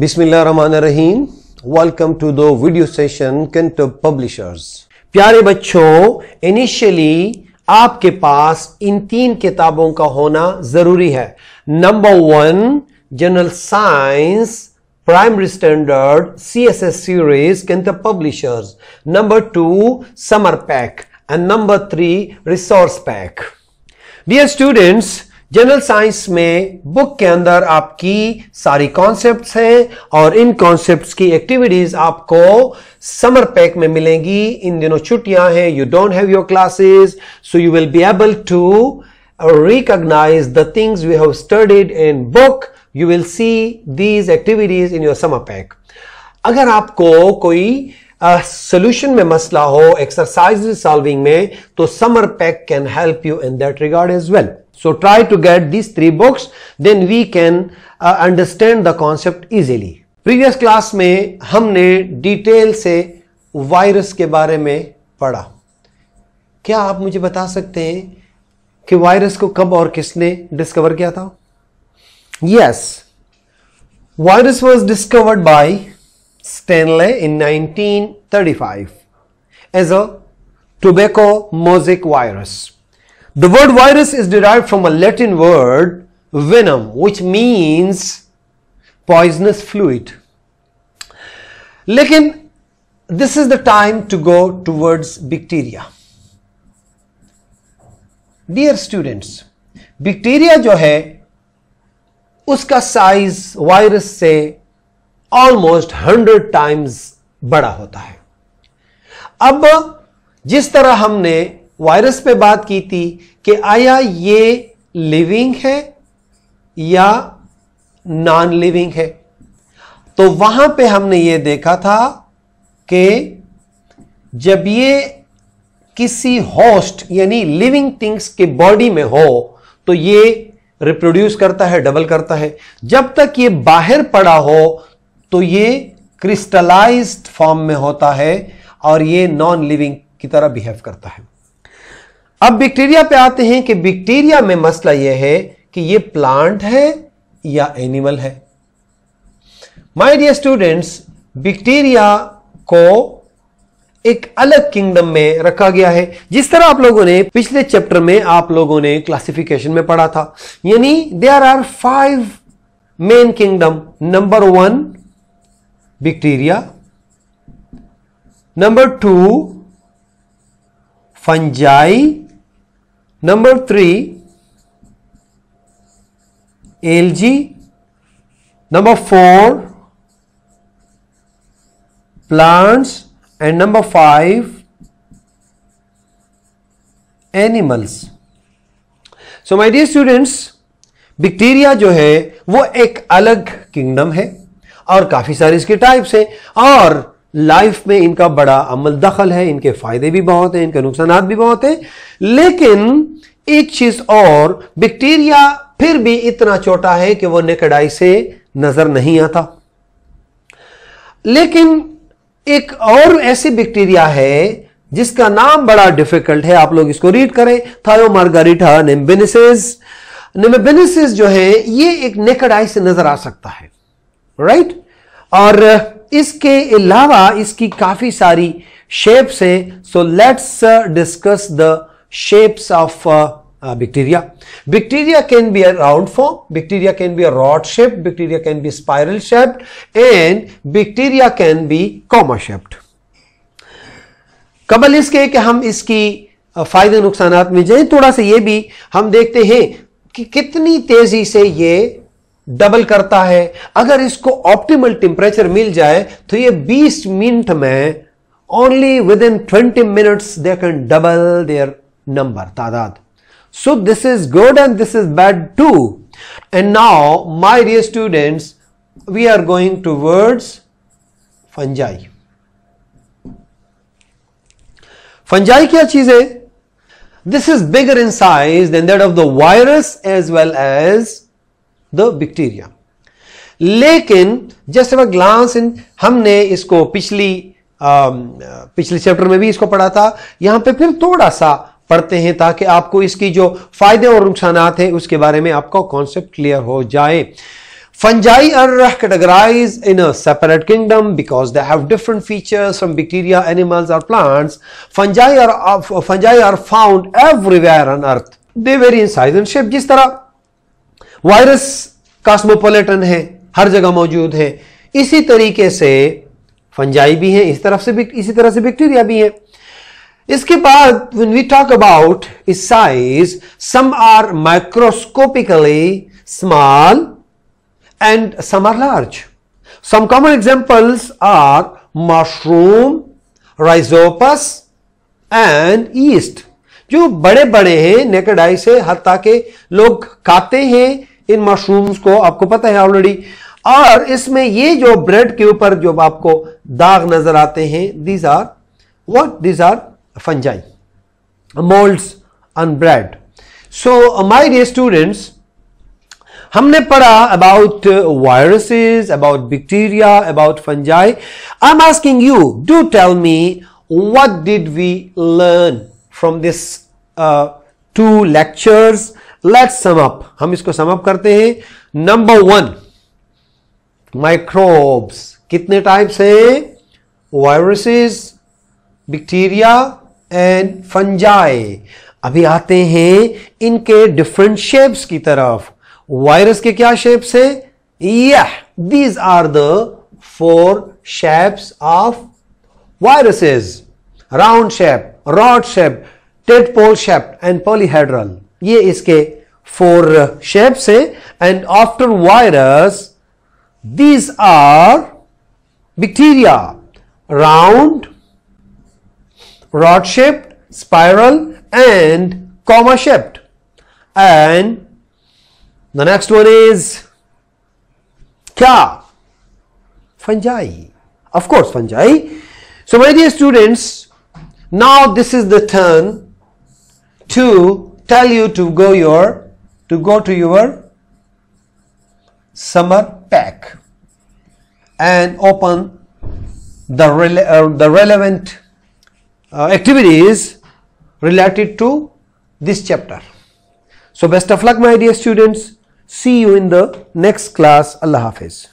बिस्मिल्लाहमान welcome to the video session Canto Publishers प्यारे बच्चों initially आपके पास इन तीन किताबों का होना जरूरी है number one general science primary standard C S S series Canto Publishers number two summer pack and number three resource pack dear students general science में बुक के अंदर आपकी सारी कॉन्सेप्ट हैं और इन कॉन्सेप्ट की एक्टिविटीज आपको समर पैक में मिलेंगी इन दिनों छुट्टियां हैं you don't have your classes so you will be able to recognise the things you have studied in book you will see these activities in your summer pack अगर आपको कोई सोल्यूशन uh, में मसला हो एक्सरसाइज सॉल्विंग में तो summer pack can help you in that regard as well so try to get these three books then we can understand the concept easily previous class में हमने डिटेल से virus के बारे में पढ़ा क्या आप मुझे बता सकते हैं कि वायरस को कब और किसने डिस्कवर किया था yes virus was discovered by Stanley in 1935 as a tobacco mosaic virus. The word virus is derived from a Latin word venom which means poisonous fluid. Lekin, this is the time to go towards bacteria. Dear students, bacteria, जो है उसका size virus से almost hundred times बड़ा होता है अब जिस तरह हमने वायरस पे बात की थी कि आया ये लिविंग है या नॉन लिविंग है तो वहां पे हमने ये देखा था कि जब ये किसी होस्ट यानी लिविंग थिंग्स के बॉडी में हो तो ये रिप्रोड्यूस करता है डबल करता है जब तक ये बाहर पड़ा हो तो ये क्रिस्टलाइज्ड फॉर्म में होता है और ये नॉन लिविंग की तरह बिहेव करता है अब बैक्टीरिया पे आते हैं कि बैक्टीरिया में मसला यह है कि ये प्लांट है या एनिमल है माय डियर स्टूडेंट्स बैक्टीरिया को एक अलग किंगडम में रखा गया है जिस तरह आप लोगों ने पिछले चैप्टर में आप लोगों ने क्लासिफिकेशन में पढ़ा था यानी there are five main kingdom number one bacteria number two fungi number three algae number 4 plants and number 5 animals so my dear students bacteria जो है वो एक अलग किंगडम है और काफ़ी सारे इसके टाइप्स हैं और लाइफ में इनका बड़ा अमल दखल है इनके फायदे भी बहुत हैं इनके नुकसान भी बहुत हैं लेकिन एक चीज और बैक्टीरिया फिर भी इतना छोटा है कि वो नेकडाई से नजर नहीं आता लेकिन एक और ऐसी बैक्टीरिया है जिसका नाम बड़ा डिफिकल्ट है आप लोग इसको रीड करें थायो मार्गारिटा निम्बिनिसिस निम्बिनिसिस जो है ये एक नेकडाई से नजर आ सकता है राइट और uh, इसके अलावा इसकी काफी सारी शेप्स है so let's discuss the shapes of bacteria bacteria can be a round form bacteria can be a rod shape bacteria can be spiral shape and bacteria can be comma shaped कबल इसके कि हम इसकी uh, फायदे नुकसान में जाए थोड़ा सा ये भी हम देखते हैं कि कितनी तेजी से ये डबल करता है अगर इसको ऑप्टिमल टेम्परेचर मिल जाए तो ये 20 मिनट में only with in twenty minutes they can double their number तादाद so this is good and this is bad too and now my dear students we are going to words fungi fungi क्या चीज है this is bigger in size than that of the virus as well as the bacteria लेकिन जैसे वह glance इन हमने इसको पिछली um, पिछले चैप्टर में भी इसको पढ़ा था यहां पे फिर थोड़ा सा पढ़ते हैं ताकि आपको इसकी जो फायदे और नुकसान हैं उसके बारे में आपको कॉन्सेप्ट क्लियर हो जाए fungi are categorize in a separate kingdom because they have different features from bacteria animals और plants fungi are uh, fungi are found everywhere on earth they vary in size and shape जिस तरह virus कास्मोपोलिटन है हर जगह मौजूद है इसी तरीके से फंजाई भी है इस तरफ से भी इसी तरह से बैक्टीरिया भी है इसके बाद व्हेन वी टॉक अबाउट इस size some are microscopically small and some are large some common examples are mushroom rhizopus and yeast जो बड़े बड़े हैं नेकडाई से हत्या के लोग खाते हैं इन मशरूम्स को आपको पता है ऑलरेडी और इसमें ये जो ब्रेड के ऊपर जो आपको दाग नजर आते हैं these are what these are fungi moulds on bread so my dear students हमने पढ़ा about viruses about bacteria about fungi I am asking you do tell me what did we learn from this two lectures let's sum up हम इसको sum up करते हैं number one microbes कितने types हैं viruses bacteria and fungi अभी आते हैं इनके डिफरेंट शेप्स की तरफ वायरस के क्या शेप्स हैं यह these are the four shapes of round shape rod shape tadpole shape and polyhedral ये इसके फोर शेप्स है and after virus these are bacteria round rod shaped spiral and comma shaped and the next one is क्या fungi of course fungi so मेरी students now this is the turn to tell you to go your to go to your summer pack and open the, rele uh, the relevant uh, activities related to this chapter. So best of luck my dear students. See you in the next class. Allah Hafiz.